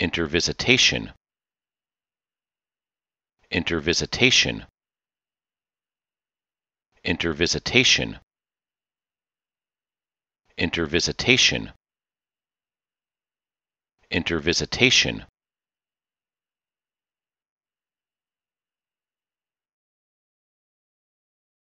intervisitation intervisitation intervisitation intervisitation intervisitation